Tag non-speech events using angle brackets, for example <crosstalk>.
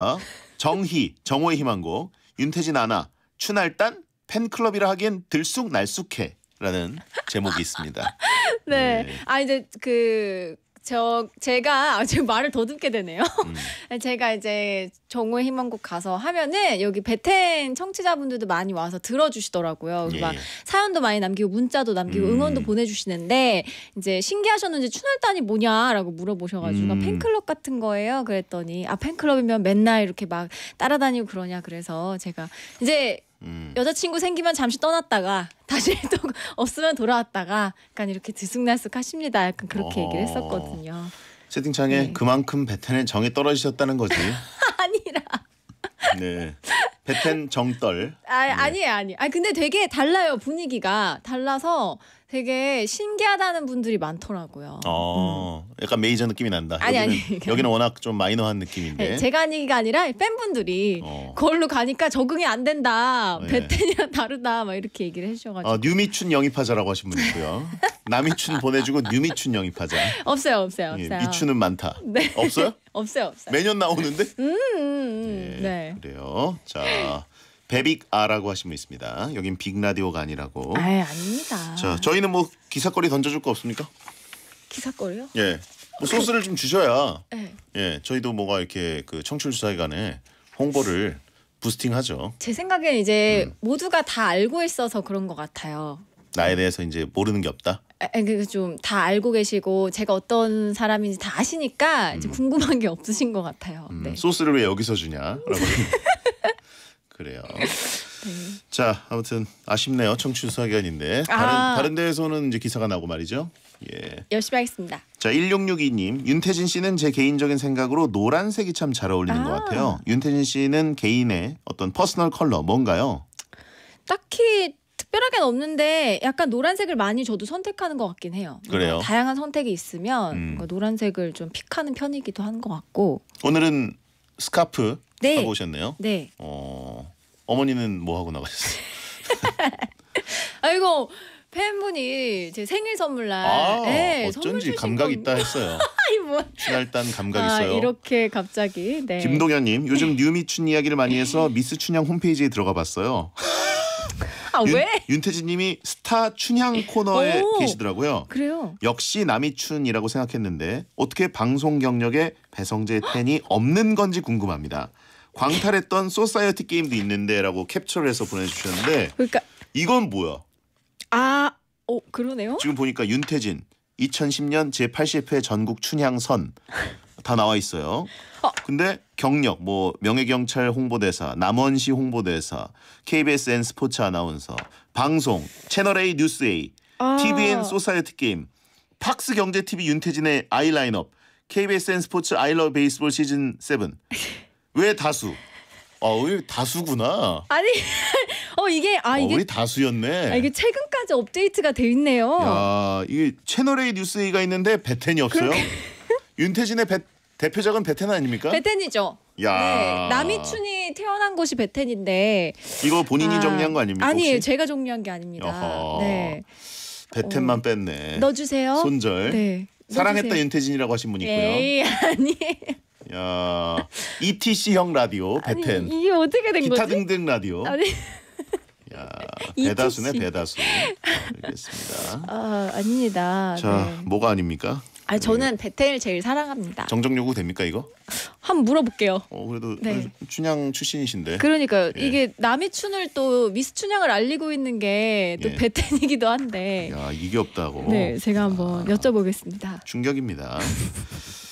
어? 정희, 정호의 희망곡, 윤태진 아나, 추날단, 팬클럽이라 하기엔 들쑥날쑥해라는 제목이 있습니다. <laughs> 네. 네. 아 이제 그 저 제가 아, 지금 말을 더듬게 되네요. 음. <laughs> 제가 이제 정우의 희망곡 가서 하면은 여기 베텐 청취자분들도 많이 와서 들어주시더라고요. 예. 막 예. 사연도 많이 남기고 문자도 남기고 음. 응원도 보내주시는데 이제 신기하셨는지 춘월단이 뭐냐라고 물어보셔가지고 음. 팬클럽 같은 거예요. 그랬더니 아 팬클럽이면 맨날 이렇게 막 따라다니고 그러냐 그래서 제가 이제 음. 여자친구 생기면 잠시 떠났다가 다시 <laughs> 또 없으면 돌아왔다가 약간 이렇게 들쑥날쑥 하십니다. 약간 그렇게 어. 얘기를 했었거든요. 채팅창에 네. 그만큼 베텐의 정이 떨어지셨다는 거지. <laughs> 네. 베텐 정떨. 아, 네. 아니에요, 아니에요. 아, 근데 되게 달라요, 분위기가. 달라서 되게 신기하다는 분들이 많더라고요. 어, 음. 약간 메이저 느낌이 난다. 아니, 여기는, 아니. 여기는 워낙 좀 마이너한 느낌인데. 네, 제가 한 얘기가 아니라 팬분들이 어. 그걸로 가니까 적응이 안 된다. 네. 베텐이랑 다르다. 막 이렇게 얘기를 해주셔가지고. 어, 뉴미춘 영입하자라고 하신 분 있고요. 남이춘 보내주고 뉴미춘 영입하자. 없어요, 없어요, 예, 없어요. 예, 미춘은 많다. 네. 없어요? 없어요, 없어요. 매년 나오는데? 음, 음, 음. 예, 네. 그래요. 자. 베빅아라고 하신 분 있습니다. 여긴 빅라디오가 아니라고. 아, 아닙니다. 자, 저희는 뭐 기사거리 던져줄 거 없습니까? 기사거리요? 예. 뭐 소스를 좀 주셔야. 네. 예. 저희도 뭐가 이렇게 그 청출 수사기관에 홍보를 부스팅하죠. 제 생각엔 이제 음. 모두가 다 알고 있어서 그런 것 같아요. 나에 대해서 이제 모르는 게 없다. 아, 좀다 알고 계시고 제가 어떤 사람인지 다 아시니까 이제 음. 궁금한 게 없으신 것 같아요. 음, 네. 소스를 왜 여기서 주냐 <laughs> 그래요. 네. 자 아무튼 아쉽네요 청취 수사견인데 아. 다른 아. 다른 데에서는 이제 기사가 나고 말이죠. 예. 열심히 하겠습니다. 자 1662님 윤태진 씨는 제 개인적인 생각으로 노란색이 참 잘 어울리는 아. 것 같아요. 윤태진 씨는 개인의 어떤 퍼스널 컬러 뭔가요? 딱히 특별하게는 없는데 약간 노란색을 많이 저도 선택하는 것 같긴 해요. 그래요. 다양한 선택이 있으면 음. 노란색을 좀 픽하는 편이기도 한 것 같고. 오늘은 스카프 네. 하고 오셨네요. 네. 어 어머니는 뭐 하고 나가셨어요? <laughs> 아이고 팬분이 제 생일 선물날 아, 네, 어쩐지 감각 있다 했어요. 친할단 <laughs> 뭐. 감각 아, 있어요. 이렇게 갑자기. 네. 김동현님 요즘 네. 뉴미춘 이야기를 많이 해서 미스 춘향 홈페이지에 들어가 봤어요. <laughs> 아, 윤, 왜? 윤태진님이 스타 춘향 코너에 오, 계시더라고요. 그래요. 역시 남이 춘이라고 생각했는데 어떻게 방송 경력에 배성재 의 팬이 없는 건지 궁금합니다. 광탈했던 소사이어티 게임도 있는데라고 캡처를 해서 보내주셨는데 그러니까 이건 뭐야? 아, 어 그러네요. 지금 보니까 윤태진 2010년 제 80회 전국 춘향선 다 나와 있어요. 어, 근데 경력 뭐 명예경찰 홍보대사, 남원시 홍보대사, KBSN 스포츠 아나운서, 방송, 채널A 뉴스A, 아. TVN 소사이어티 게임, 팍스 경제 TV 윤태진의 아이라인업, KBSN 스포츠 아이러브 베이스볼 시즌 7. <laughs> 왜 다수? 아, 우 다수구나. 아니, <laughs> 어 이게 아 어, 이게 우리 다수였네. 아, 이게 최근까지 업데이트가 돼 있네요. 야, 이게 채널 A 뉴스 A가 있는데 배텐이 없어요. 그러니까. <laughs> 윤태진의 배 대표작은 베텐 아닙니까? 베텐이죠. 야. 네, 남이춘이 태어난 곳이 베텐인데 이거 본인이 아, 정리한 거 아닙니까? 아니에요. 혹시? 제가 정리한 게 아닙니다. 네. 베텐만 어, 뺐네. 넣어주세요. 손절. 네. 사랑했다 윤태진이라고 하신 분이 있고요. 에이, 아니에요. 야, ETC형 라디오 베텐. 아니, 이게 어떻게 된 기타 거지? 기타 등등 라디오. 아니. 야, 배다수네 <laughs> e 배다수. 알겠습니다. 아, 아닙니다. 자, 네. 뭐가 아닙니까? 아 네. 저는 베텔 제일 사랑합니다. 정정 요구 됩니까 이거? 한번 물어볼게요. 어 그래도 네. 춘향 출신이신데. 그러니까 예. 이게 남이 춘을 또 미스 춘향을 알리고 있는 게또 예. 베텔이기도 한데. 야 이게 없다고. 네 제가 한번 아, 여쭤보겠습니다. 충격입니다. <laughs>